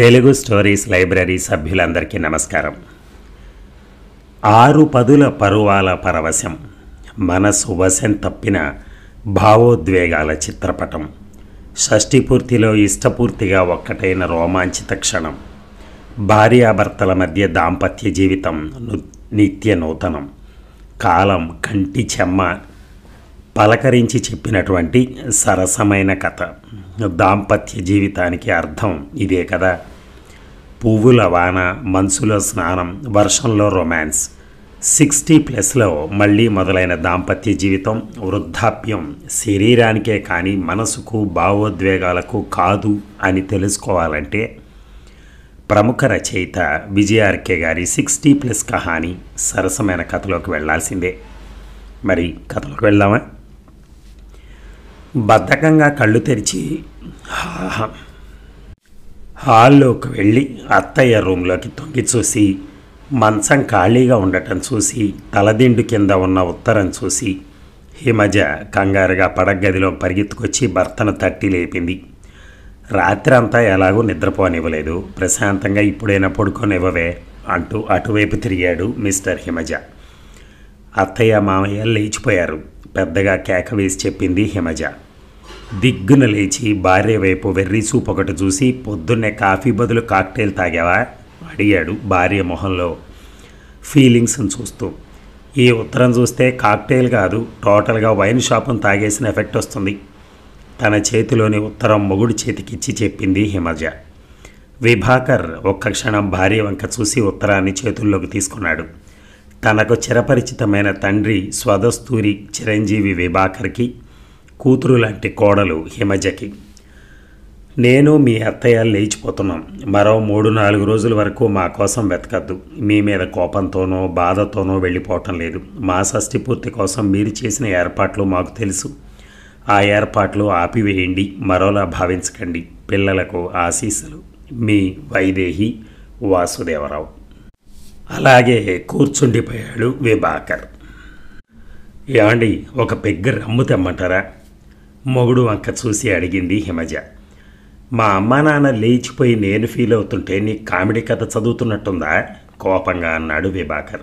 Telugu stories library సభ్యులందరికీ నమస్కారం ఆరు పదుల పరువాల పరవశం మనసు వశం తప్పిన భావోద్వేగాల చిత్రపటం షష్ఠీపూర్తిలో ఇష్టపూర్తిగా ఒక్కటైన రోమాంచిత క్షణం భార్యాభర్తల మధ్య దాంపత్య జీవితం నిత్య నూతనం కాలం కంటి చెమ్మ పలకరించి చెప్పినటువంటి సరసమైన కథ దాంపత్య జీవితానికి అర్థం ఇదే కదా పువ్వుల వాన మనసులో స్నానం వర్షంలో రొమాన్స్ సిక్స్టీ ప్లస్లో మళ్ళీ మొదలైన దాంపత్య జీవితం వృద్ధాప్యం శరీరానికే కానీ మనసుకు భావోద్వేగాలకు కాదు అని తెలుసుకోవాలంటే ప్రముఖ రచయిత ఆర్కే గారి సిక్స్టీ ప్లస్ కహాని సరసమైన కథలోకి వెళ్లాల్సిందే మరి కథలోకి వెళ్దామా బద్ధకంగా కళ్ళు తెరిచి హాహ హాల్లోకి వెళ్ళి అత్తయ్య రూమ్లోకి తొంగి చూసి మంచం ఖాళీగా ఉండటం చూసి తలదిండు కింద ఉన్న ఉత్తరం చూసి హిమజ కంగారుగా పడగదిలో పరిగెత్తుకొచ్చి భర్తను తట్టి లేపింది రాత్రంతా ఎలాగూ నిద్రపోనివ్వలేదు ప్రశాంతంగా ఇప్పుడైనా పడుకోనివ్వవే అంటూ అటువైపు తిరిగాడు మిస్టర్ హిమజ అత్తయ్య మామయ్య లేచిపోయారు పెద్దగా కేక వేసి చెప్పింది హిమజ దిగ్గున లేచి భార్య వైపు వెర్రి ఒకటి చూసి పొద్దున్నే కాఫీ బదులు కాక్టైల్ తాగావా అడిగాడు భార్య మొహంలో ఫీలింగ్స్ని చూస్తూ ఈ ఉత్తరం చూస్తే కాక్టైల్ కాదు టోటల్గా వైన్ షాపును తాగేసిన ఎఫెక్ట్ వస్తుంది తన చేతిలోని ఉత్తరం మొగుడు చేతికిచ్చి చెప్పింది హిమజ విభాకర్ ఒక్క క్షణం భార్య వంక చూసి ఉత్తరాన్ని చేతుల్లోకి తీసుకున్నాడు తనకు చిరపరిచితమైన తండ్రి స్వదస్తూరి చిరంజీవి విభాకర్కి కూతురు లాంటి కోడలు హిమజకి నేను మీ అత్తయ్య లేచిపోతున్నాం మరో మూడు నాలుగు రోజుల వరకు మా కోసం వెతకద్దు మీ మీద కోపంతోనో బాధతోనో వెళ్ళిపోవటం లేదు మా షష్టి పూర్తి కోసం మీరు చేసిన ఏర్పాట్లు మాకు తెలుసు ఆ ఏర్పాట్లు ఆపివేయండి మరోలా భావించకండి పిల్లలకు ఆశీస్సులు మీ వైదేహి వాసుదేవరావు అలాగే కూర్చుండిపోయాడు విభాకర్ ఏమండి ఒక పెగ్గ రమ్ము తెమ్మంటారా మొగుడు వంక చూసి అడిగింది హిమజ మా అమ్మా నాన్న లేచిపోయి నేను ఫీల్ అవుతుంటే నీ కామెడీ కథ చదువుతున్నట్టుందా కోపంగా అన్నాడు విభాకర్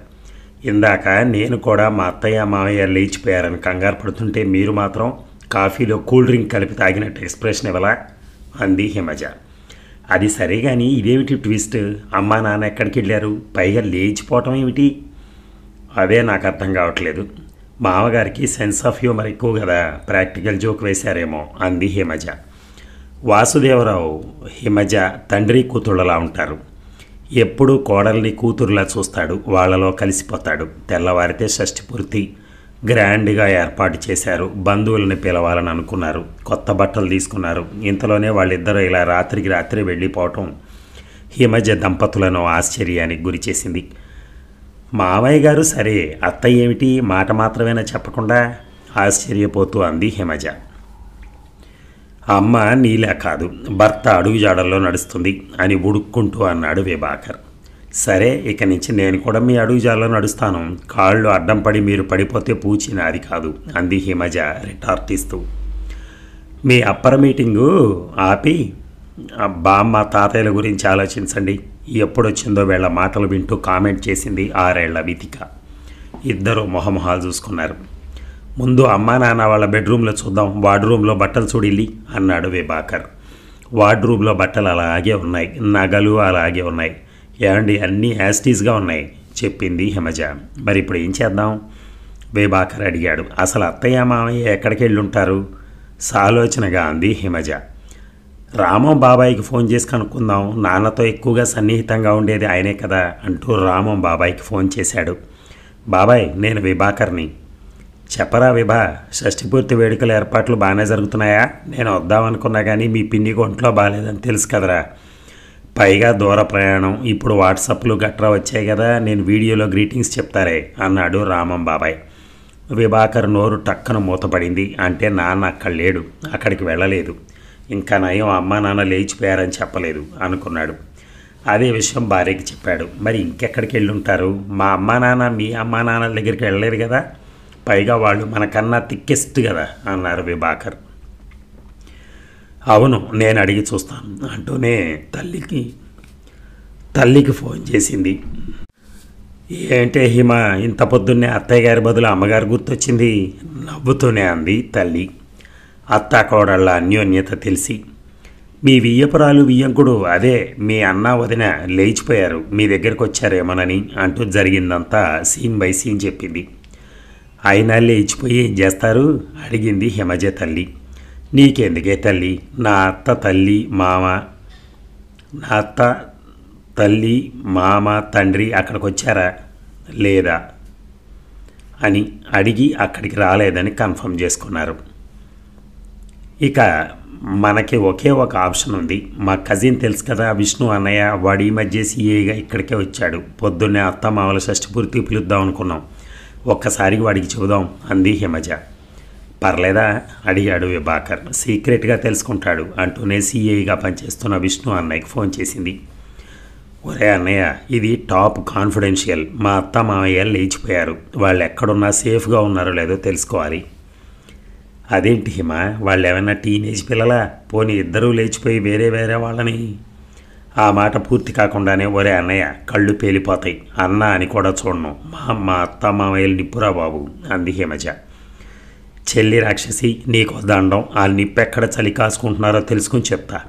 ఇందాక నేను కూడా మా అత్తయ్య మామయ్య లేచిపోయారని కంగారు పడుతుంటే మీరు మాత్రం కాఫీలో కూల్ డ్రింక్ కలిపి తాగినట్టు ఎక్స్ప్రెషన్ ఇవ్వలా అంది హిమజ అది సరే కానీ ఇదేమిటి ట్విస్ట్ అమ్మా నాన్న ఎక్కడికి వెళ్ళారు పైగా లేచిపోవటం ఏమిటి అదే నాకు అర్థం కావట్లేదు మామగారికి సెన్స్ ఆఫ్ హ్యూమర్ ఎక్కువ కదా ప్రాక్టికల్ జోక్ వేశారేమో అంది హిమజ వాసుదేవరావు హిమజ తండ్రి కూతుళ్ళలా ఉంటారు ఎప్పుడూ కోడల్ని కూతురులా చూస్తాడు వాళ్లలో కలిసిపోతాడు తెల్లవారితే షష్టి పూర్తి గ్రాండ్గా ఏర్పాటు చేశారు బంధువులను పిలవాలని అనుకున్నారు కొత్త బట్టలు తీసుకున్నారు ఇంతలోనే వాళ్ళిద్దరూ ఇలా రాత్రికి రాత్రి వెళ్ళిపోవటం హిమజ దంపతులను ఆశ్చర్యానికి గురిచేసింది మావయ్య గారు సరే అత్త ఏమిటి మాట మాత్రమేనా చెప్పకుండా ఆశ్చర్యపోతూ అంది హిమజ అమ్మ నీలా కాదు భర్త అడుగుజాడల్లో నడుస్తుంది అని ఉడుక్కుంటూ అన్నాడు విభాకర్ సరే ఇక నుంచి నేను కూడా మీ జాడలో నడుస్తాను కాళ్ళు అడ్డం పడి మీరు పడిపోతే పూచి నాది కాదు అంది హిమజ రిటార్ట్ ఇస్తూ మీ అప్పర్ మీటింగు ఆపి అబ్బా మా తాతయ్యల గురించి ఆలోచించండి ఎప్పుడొచ్చిందో వీళ్ళ మాటలు వింటూ కామెంట్ చేసింది ఆరేళ్ల వితిక ఇద్దరు మొహమొహాలు చూసుకున్నారు ముందు అమ్మా నాన్న వాళ్ళ బెడ్రూమ్లో చూద్దాం వార్డ్రూమ్లో బట్టలు చూడిల్లి అన్నాడు విభాకర్ వార్డ్రూమ్లో బట్టలు అలాగే ఉన్నాయి నగలు అలాగే ఉన్నాయి ఏమండి అన్నీ యాస్టీస్గా ఉన్నాయి చెప్పింది హిమజ మరి ఇప్పుడు ఏం చేద్దాం విభాకర్ అడిగాడు అసలు అత్తయ్య మామయ్య ఎక్కడికి వెళ్ళుంటారు సాలోచనగా అంది హిమజ రామం బాబాయికి ఫోన్ చేసి కనుక్కుందాం నాన్నతో ఎక్కువగా సన్నిహితంగా ఉండేది ఆయనే కదా అంటూ రామం బాబాయికి ఫోన్ చేశాడు బాబాయ్ నేను విభాకర్ని చెప్పరా విభా షష్టిపూర్తి వేడుకల ఏర్పాట్లు బాగానే జరుగుతున్నాయా నేను వద్దామనుకున్నా కానీ మీ పిన్నికి ఒంట్లో బాగాలేదని తెలుసు కదరా పైగా దూర ప్రయాణం ఇప్పుడు వాట్సాప్లు గట్రా వచ్చాయి కదా నేను వీడియోలో గ్రీటింగ్స్ చెప్తారే అన్నాడు రామం బాబాయ్ విభాకర్ నోరు టక్కన మూతపడింది అంటే నాన్న అక్కడ లేడు అక్కడికి వెళ్ళలేదు ఇంకా నయం అమ్మా నాన్న లేచిపోయారని చెప్పలేదు అనుకున్నాడు అదే విషయం భార్యకి చెప్పాడు మరి ఇంకెక్కడికి వెళ్ళి ఉంటారు మా అమ్మా నాన్న మీ అమ్మా నాన్నల దగ్గరికి వెళ్ళలేదు కదా పైగా వాళ్ళు మనకన్నా తిక్కెస్ట్ కదా అన్నారు విభాకర్ అవును నేను అడిగి చూస్తాను అంటూనే తల్లికి తల్లికి ఫోన్ చేసింది ఏంటే హిమ ఇంత పొద్దున్నే అత్తయ్య గారి బదులు అమ్మగారు గుర్తొచ్చింది నవ్వుతూనే అంది తల్లి అత్తాకోడళ్ళ అన్యోన్యత తెలిసి మీ వియ్యపురాలు వియ్యంకుడు అదే మీ అన్న వదిన లేచిపోయారు మీ దగ్గరకు వచ్చారేమోనని అంటూ జరిగిందంతా సీన్ బై సీన్ చెప్పింది అయినా లేచిపోయి ఏం చేస్తారు అడిగింది హిమజ తల్లి నీకెందుకే తల్లి నా అత్త తల్లి మామ నా అత్త తల్లి మామ తండ్రి అక్కడికి వచ్చారా లేదా అని అడిగి అక్కడికి రాలేదని కన్ఫర్మ్ చేసుకున్నారు ఇక మనకి ఒకే ఒక ఆప్షన్ ఉంది మా కజిన్ తెలుసు కదా విష్ణు అన్నయ్య వాడి మధ్య సిఏగా ఇక్కడికే వచ్చాడు పొద్దున్నే అత్త మామల షష్టి పూర్తి పిలుద్దాం అనుకున్నాం ఒక్కసారి వాడికి చెబుదాం అంది హిమజ పర్లేదా అడిగాడు విభాకర్ సీక్రెట్గా తెలుసుకుంటాడు అంటూనే సీఏగా పనిచేస్తున్న విష్ణు అన్నయ్యకి ఫోన్ చేసింది ఒరే అన్నయ్య ఇది టాప్ కాన్ఫిడెన్షియల్ మా అత్త మామయ్య లేచిపోయారు వాళ్ళు ఎక్కడున్నా సేఫ్గా ఉన్నారో లేదో తెలుసుకోవాలి అదేంటి హిమ వాళ్ళు ఏమైనా టీనేజ్ పిల్లలా పోనీ ఇద్దరూ లేచిపోయి వేరే వేరే వాళ్ళని ఆ మాట పూర్తి కాకుండానే ఒరే అన్నయ్య కళ్ళు పేలిపోతాయి అన్న అని కూడా చూడను మా అమ్మ అత్త మామయ్యలు నిప్పురా బాబు అంది హిమజ చెల్లి రాక్షసి నీకు దండం ఆ నిప్పెక్కడ చలి కాసుకుంటున్నారో తెలుసుకుని చెప్తా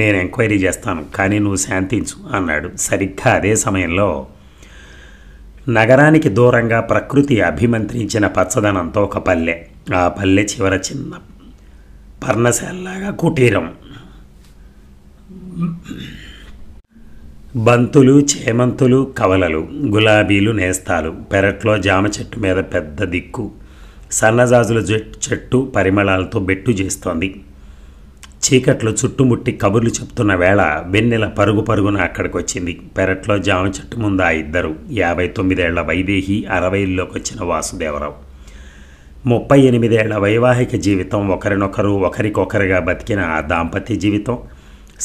నేను ఎంక్వైరీ చేస్తాను కానీ నువ్వు శాంతించు అన్నాడు సరిగ్గా అదే సమయంలో నగరానికి దూరంగా ప్రకృతి అభిమంత్రించిన పచ్చదనంతో ఒక పల్లె ఆ పల్లె చివర చిన్న పర్ణశాలలాగా కుటీరం బంతులు చేమంతులు కవలలు గులాబీలు నేస్తాలు పెరట్లో జామ చెట్టు మీద పెద్ద దిక్కు సన్నజాజుల చెట్టు పరిమళాలతో బెట్టు చేస్తోంది చీకట్లు చుట్టుముట్టి కబుర్లు చెప్తున్న వేళ వెన్నెల పరుగు పరుగున అక్కడికి వచ్చింది పెరట్లో జామ చెట్టు ముందు ఆ ఇద్దరు యాభై తొమ్మిదేళ్ల వైదేహి అరవైల్లోకి వచ్చిన వాసుదేవరావు ముప్పై ఎనిమిదేళ్ల వైవాహిక జీవితం ఒకరినొకరు ఒకరికొకరుగా బతికిన ఆ దాంపత్య జీవితం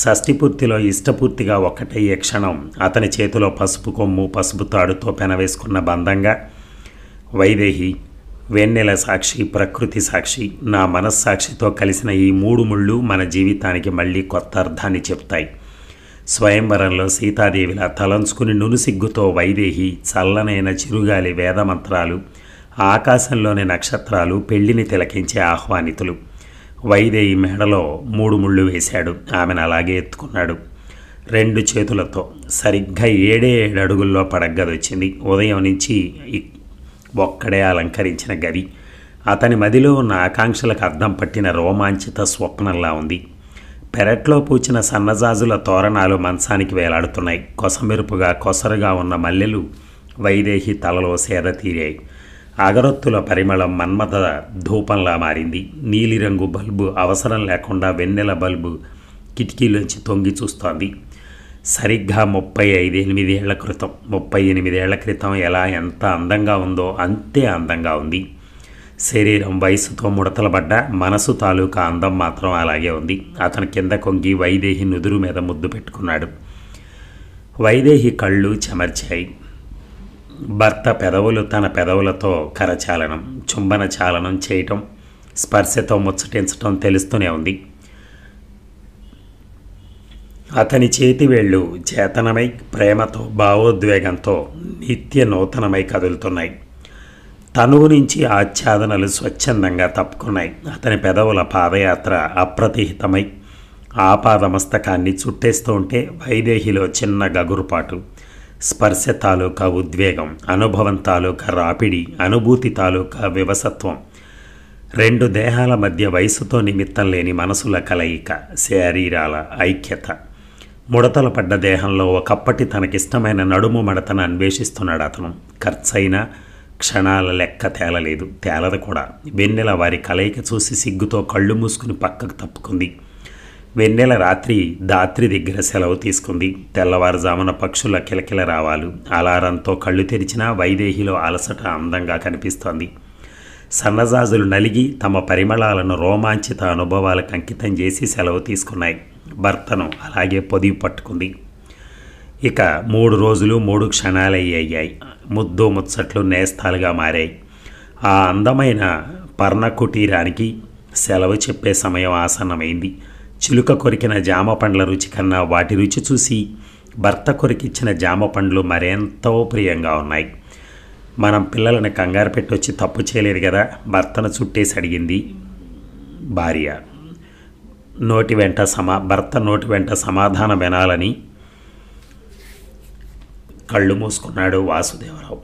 షష్టిపూర్తిలో ఇష్టపూర్తిగా ఒక్కటయ్యే క్షణం అతని చేతిలో పసుపు కొమ్ము పసుపు తాడుతో పెనవేసుకున్న బంధంగా వైదేహి వెన్నెల సాక్షి ప్రకృతి సాక్షి నా మనస్సాక్షితో కలిసిన ఈ మూడు ముళ్ళు మన జీవితానికి మళ్ళీ కొత్త అర్థాన్ని చెప్తాయి స్వయంవరంలో సీతాదేవిలా తలంచుకుని నునుసిగ్గుతో వైదేహి చల్లనైన చిరుగాలి వేదమంత్రాలు ఆకాశంలోని నక్షత్రాలు పెళ్లిని తిలకించే ఆహ్వానితులు వైదేయి మెడలో మూడు ముళ్ళు వేశాడు ఆమెను అలాగే ఎత్తుకున్నాడు రెండు చేతులతో సరిగ్గా ఏడే ఏడు అడుగుల్లో పడగ్గదొచ్చింది ఉదయం నుంచి ఒక్కడే అలంకరించిన గది అతని మదిలో ఉన్న ఆకాంక్షలకు అర్థం పట్టిన రోమాంచిత స్వప్నంలా ఉంది పెరట్లో పూచిన సన్నజాజుల తోరణాలు మంచానికి వేలాడుతున్నాయి కొసమెరుపుగా కొసరుగా ఉన్న మల్లెలు వైదేహి తలలో సేద తీరాయి అగరొత్తుల పరిమళం మన్మథ ధూపంలా మారింది నీలిరంగు బల్బు అవసరం లేకుండా వెన్నెల బల్బు కిటికీలోంచి తొంగి చూస్తోంది సరిగ్గా ముప్పై ఐదు ఐదేళ్ళ క్రితం ముప్పై ఎనిమిదేళ్ల క్రితం ఎలా ఎంత అందంగా ఉందో అంతే అందంగా ఉంది శరీరం వయసుతో ముడతలబడ్డ మనసు తాలూకా అందం మాత్రం అలాగే ఉంది అతను కింద కొంగి వైదేహి నుదురు మీద ముద్దు పెట్టుకున్నాడు వైదేహి కళ్ళు చెమర్చాయి భర్త పెదవులు తన పెదవులతో కరచాలనం చుంబన చాలనం చేయటం స్పర్శతో ముచ్చటించటం తెలుస్తూనే ఉంది అతని చేతి వేళ్ళు చేతనమై ప్రేమతో భావోద్వేగంతో నిత్య నూతనమై కదులుతున్నాయి తనువు నుంచి ఆచ్ఛాదనలు స్వచ్ఛందంగా తప్పుకున్నాయి అతని పెదవుల పాదయాత్ర అప్రతిహితమై ఆపాదమస్తకాన్ని చుట్టేస్తూ ఉంటే వైదేహిలో చిన్న గగురుపాటు స్పర్శ తాలూకా ఉద్వేగం అనుభవం తాలూకా రాపిడి అనుభూతి తాలూకా వివసత్వం రెండు దేహాల మధ్య వయసుతో నిమిత్తం లేని మనసుల కలయిక శరీరాల ఐక్యత ముడతలు పడ్డ దేహంలో ఒకప్పటి తనకిష్టమైన నడుము మడతను అన్వేషిస్తున్నాడు అతను ఖర్చైన క్షణాల లెక్క తేలలేదు తేలదు కూడా వెన్నెల వారి కలయిక చూసి సిగ్గుతో కళ్ళు మూసుకుని పక్కకు తప్పుకుంది వెన్నెల రాత్రి దాత్రి దగ్గర సెలవు తీసుకుంది తెల్లవారుజామున పక్షుల కిలకిల రావాలు అలారంతో కళ్ళు తెరిచిన వైదేహిలో అలసట అందంగా కనిపిస్తోంది సన్నజాజులు నలిగి తమ పరిమళాలను రోమాంచిత అనుభవాలకు అంకితం చేసి సెలవు తీసుకున్నాయి భర్తను అలాగే పొదివి పట్టుకుంది ఇక మూడు రోజులు మూడు క్షణాలయ్యాయి ముద్దు ముచ్చట్లు నేస్తాలుగా మారాయి ఆ అందమైన పర్ణకుటీరానికి సెలవు చెప్పే సమయం ఆసన్నమైంది చిలుక కొరికిన జామ పండ్ల రుచి కన్నా వాటి రుచి చూసి భర్త కొరికిచ్చిన జామ పండ్లు మరెంతో ప్రియంగా ఉన్నాయి మనం పిల్లలను కంగారు పెట్టొచ్చి తప్పు చేయలేదు కదా భర్తను చుట్టేసి అడిగింది భార్య నోటి వెంట సమా భర్త నోటి వెంట సమాధానం వినాలని కళ్ళు మూసుకున్నాడు వాసుదేవరావు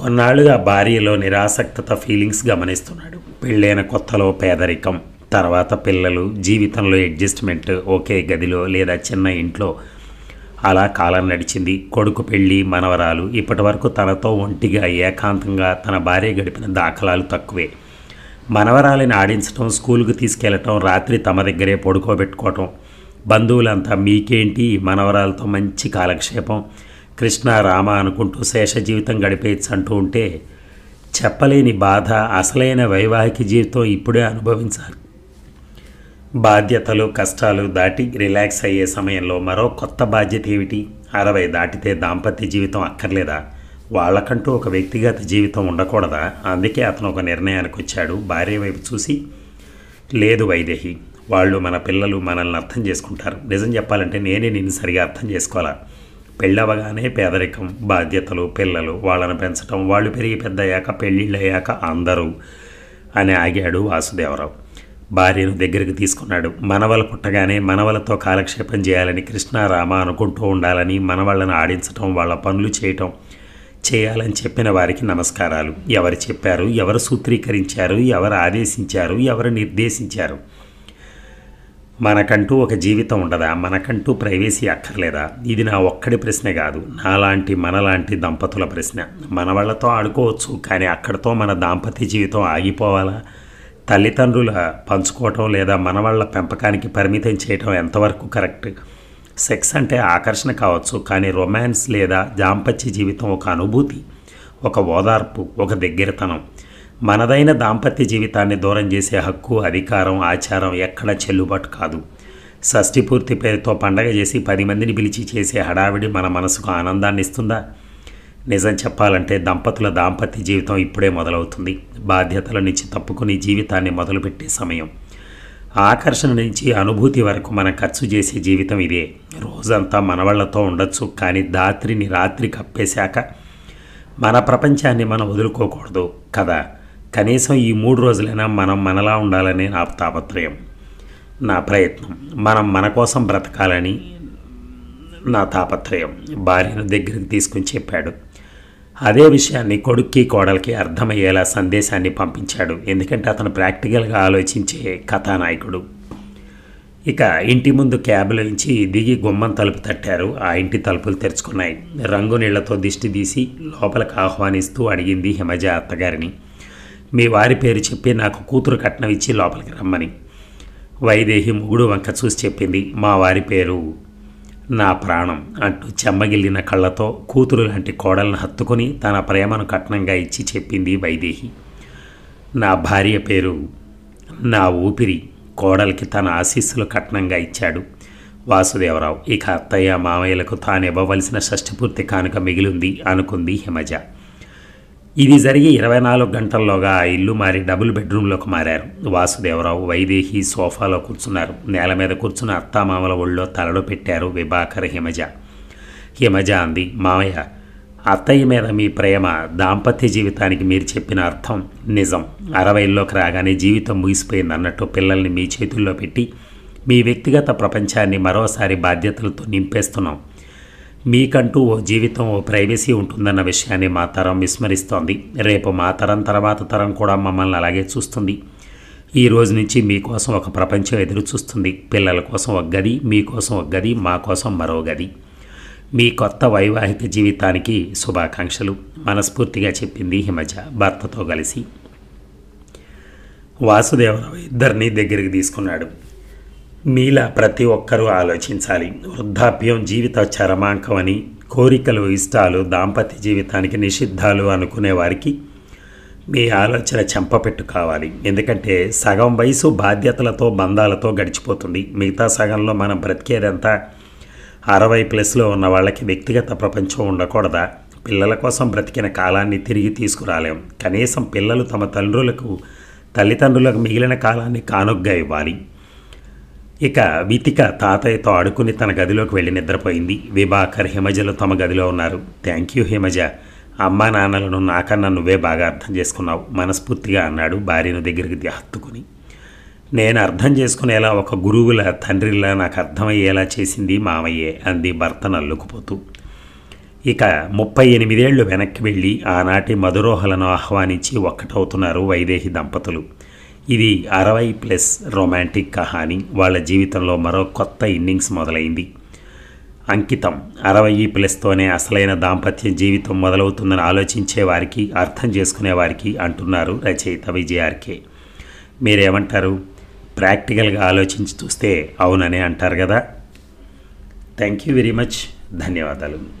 కొన్నాళ్ళుగా భార్యలో నిరాసక్తత ఫీలింగ్స్ గమనిస్తున్నాడు పెళ్ళైన కొత్తలో పేదరికం తర్వాత పిల్లలు జీవితంలో అడ్జస్ట్మెంట్ ఒకే గదిలో లేదా చిన్న ఇంట్లో అలా కాలం నడిచింది కొడుకు పెళ్ళి మనవరాలు ఇప్పటి వరకు తనతో ఒంటిగా ఏకాంతంగా తన భార్య గడిపిన దాఖలాలు తక్కువే మనవరాలిని ఆడించడం స్కూల్కి తీసుకెళ్లటం రాత్రి తమ దగ్గరే పడుకోబెట్టుకోవటం బంధువులంతా మీకేంటి మనవరాలతో మంచి కాలక్షేపం కృష్ణ రామ అనుకుంటూ శేష జీవితం గడిపేయచ్చు అంటూ ఉంటే చెప్పలేని బాధ అసలైన వైవాహిక జీవితం ఇప్పుడే అనుభవించాలి బాధ్యతలు కష్టాలు దాటి రిలాక్స్ అయ్యే సమయంలో మరో కొత్త బాధ్యత ఏమిటి అరవై దాటితే దాంపత్య జీవితం అక్కర్లేదా వాళ్ళకంటూ ఒక వ్యక్తిగత జీవితం ఉండకూడదా అందుకే అతను ఒక నిర్ణయానికి వచ్చాడు భార్య వైపు చూసి లేదు వైదేహి వాళ్ళు మన పిల్లలు మనల్ని అర్థం చేసుకుంటారు నిజం చెప్పాలంటే నేనే నిన్ను సరిగా అర్థం చేసుకోవాలా పెళ్ళవగానే పేదరికం బాధ్యతలు పిల్లలు వాళ్ళను పెంచడం వాళ్ళు పెరిగి పెద్దయ్యాక పెళ్ళిళ్ళయ్యాక అందరూ అని ఆగాడు వాసుదేవరావు భార్యను దగ్గరికి తీసుకున్నాడు మనవల పుట్టగానే మనవలతో కాలక్షేపం చేయాలని కృష్ణ రామ అనుకుంటూ ఉండాలని మనవాళ్ళను ఆడించటం వాళ్ళ పనులు చేయటం చేయాలని చెప్పిన వారికి నమస్కారాలు ఎవరు చెప్పారు ఎవరు సూత్రీకరించారు ఎవరు ఆదేశించారు ఎవరు నిర్దేశించారు మనకంటూ ఒక జీవితం ఉండదా మనకంటూ ప్రైవేసీ అక్కర్లేదా ఇది నా ఒక్కడి ప్రశ్న కాదు నాలాంటి మనలాంటి దంపతుల ప్రశ్న మనవాళ్లతో ఆడుకోవచ్చు కానీ అక్కడితో మన దాంపత్య జీవితం ఆగిపోవాలా తల్లిదండ్రుల పంచుకోవటం లేదా మనవాళ్ళ పెంపకానికి పరిమితం చేయటం ఎంతవరకు కరెక్ట్ సెక్స్ అంటే ఆకర్షణ కావచ్చు కానీ రొమాన్స్ లేదా దాంపత్య జీవితం ఒక అనుభూతి ఒక ఓదార్పు ఒక దగ్గరతనం మనదైన దాంపత్య జీవితాన్ని దూరం చేసే హక్కు అధికారం ఆచారం ఎక్కడ చెల్లుబాటు కాదు షష్టిపూర్తి పేరుతో పండగ చేసి పది మందిని పిలిచి చేసే హడావిడి మన మనసుకు ఆనందాన్ని ఇస్తుందా నిజం చెప్పాలంటే దంపతుల దాంపత్య జీవితం ఇప్పుడే మొదలవుతుంది బాధ్యతల నుంచి తప్పుకుని జీవితాన్ని మొదలుపెట్టే సమయం ఆకర్షణ నుంచి అనుభూతి వరకు మనం ఖర్చు చేసే జీవితం ఇదే రోజంతా మనవాళ్లతో ఉండొచ్చు కానీ దాత్రిని రాత్రి కప్పేశాక మన ప్రపంచాన్ని మనం వదులుకోకూడదు కదా కనీసం ఈ మూడు రోజులైనా మనం మనలా ఉండాలని నా తాపత్రయం నా ప్రయత్నం మనం మన కోసం బ్రతకాలని నా తాపత్రయం భార్యను దగ్గరికి తీసుకుని చెప్పాడు అదే విషయాన్ని కొడుక్కి కోడలికి అర్థమయ్యేలా సందేశాన్ని పంపించాడు ఎందుకంటే అతను ప్రాక్టికల్గా ఆలోచించే కథానాయకుడు ఇక ఇంటి ముందు క్యాబ్లో నుంచి దిగి గుమ్మం తలుపు తట్టారు ఆ ఇంటి తలుపులు తెరుచుకున్నాయి రంగు నీళ్లతో దిష్టి తీసి లోపలికి ఆహ్వానిస్తూ అడిగింది హిమజ అత్తగారిని మీ వారి పేరు చెప్పి నాకు కూతురు కట్నం ఇచ్చి లోపలికి రమ్మని వైదేహి ముగుడు వంక చూసి చెప్పింది మా వారి పేరు నా ప్రాణం అంటూ చెమ్మగిల్లిన కళ్ళతో కూతురు లాంటి కోడలను హత్తుకుని తన ప్రేమను కట్నంగా ఇచ్చి చెప్పింది వైదేహి నా భార్య పేరు నా ఊపిరి కోడలికి తన ఆశీస్సులు కట్నంగా ఇచ్చాడు వాసుదేవరావు ఇక అత్తయ్య మామయ్యలకు తాను ఇవ్వవలసిన షష్ఠపూర్తి కానుక మిగిలింది అనుకుంది హిమజ ఇది జరిగి ఇరవై నాలుగు గంటల్లోగా ఆ ఇల్లు మారి డబుల్ బెడ్రూమ్లోకి మారారు వాసుదేవరావు వైదేహి సోఫాలో కూర్చున్నారు నేల మీద కూర్చున్న అత్తామామల ఒళ్ళో తలడు పెట్టారు విభాకర్ హిమజ హిమజ అంది మామయ్య అత్తయ్య మీద మీ ప్రేమ దాంపత్య జీవితానికి మీరు చెప్పిన అర్థం నిజం అరవైల్లోకి రాగానే జీవితం ముగిసిపోయింది అన్నట్టు పిల్లల్ని మీ చేతుల్లో పెట్టి మీ వ్యక్తిగత ప్రపంచాన్ని మరోసారి బాధ్యతలతో నింపేస్తున్నాం మీకంటూ ఓ జీవితం ఓ ప్రైవసీ ఉంటుందన్న విషయాన్ని మా తరం విస్మరిస్తోంది రేపు మా తరం తర్వాత తరం కూడా మమ్మల్ని అలాగే చూస్తుంది ఈ రోజు నుంచి మీకోసం ఒక ప్రపంచం ఎదురు చూస్తుంది పిల్లల కోసం ఒక గది మీకోసం ఒక గది మా కోసం మరో గది మీ కొత్త వైవాహిక జీవితానికి శుభాకాంక్షలు మనస్ఫూర్తిగా చెప్పింది హిమజ భర్తతో కలిసి వాసుదేవరావు ఇద్దరినీ దగ్గరికి తీసుకున్నాడు మీలా ప్రతి ఒక్కరూ ఆలోచించాలి వృద్ధాప్యం జీవిత చరమాంకం అని కోరికలు ఇష్టాలు దాంపత్య జీవితానికి నిషిద్ధాలు అనుకునే వారికి మీ ఆలోచన చెంపపెట్టు కావాలి ఎందుకంటే సగం వయసు బాధ్యతలతో బంధాలతో గడిచిపోతుంది మిగతా సగంలో మనం బ్రతికేదంతా అరవై ప్లస్లో ఉన్న వాళ్ళకి వ్యక్తిగత ప్రపంచం ఉండకూడదా పిల్లల కోసం బ్రతికిన కాలాన్ని తిరిగి తీసుకురాలేం కనీసం పిల్లలు తమ తండ్రులకు తల్లిదండ్రులకు మిగిలిన కాలాన్ని కానుగ్గా ఇవ్వాలి ఇక వితిక తాతయ్యతో ఆడుకుని తన గదిలోకి వెళ్ళి నిద్రపోయింది విభాకర్ హిమజలు తమ గదిలో ఉన్నారు థ్యాంక్ యూ హిమజ అమ్మా నాన్నలను నాకన్నా నువ్వే బాగా అర్థం చేసుకున్నావు మనస్ఫూర్తిగా అన్నాడు భార్యను దగ్గరికి హత్తుకుని నేను అర్థం చేసుకునేలా ఒక గురువుల తండ్రిలా నాకు అర్థమయ్యేలా చేసింది మామయ్యే అంది భర్త నల్లుకుపోతూ ఇక ముప్పై ఎనిమిదేళ్లు వెనక్కి వెళ్ళి ఆనాటి మధురోహలను ఆహ్వానించి ఒక్కటవుతున్నారు వైదేహి దంపతులు ఇది అరవై ప్లస్ రొమాంటిక్ కహాని వాళ్ళ జీవితంలో మరో కొత్త ఇన్నింగ్స్ మొదలైంది అంకితం అరవై ప్లస్తోనే అసలైన దాంపత్య జీవితం మొదలవుతుందని ఆలోచించే వారికి అర్థం చేసుకునే వారికి అంటున్నారు రచయిత విజయార్కే మీరేమంటారు ప్రాక్టికల్గా ఆలోచించి చూస్తే అవుననే అంటారు కదా థ్యాంక్ యూ వెరీ మచ్ ధన్యవాదాలు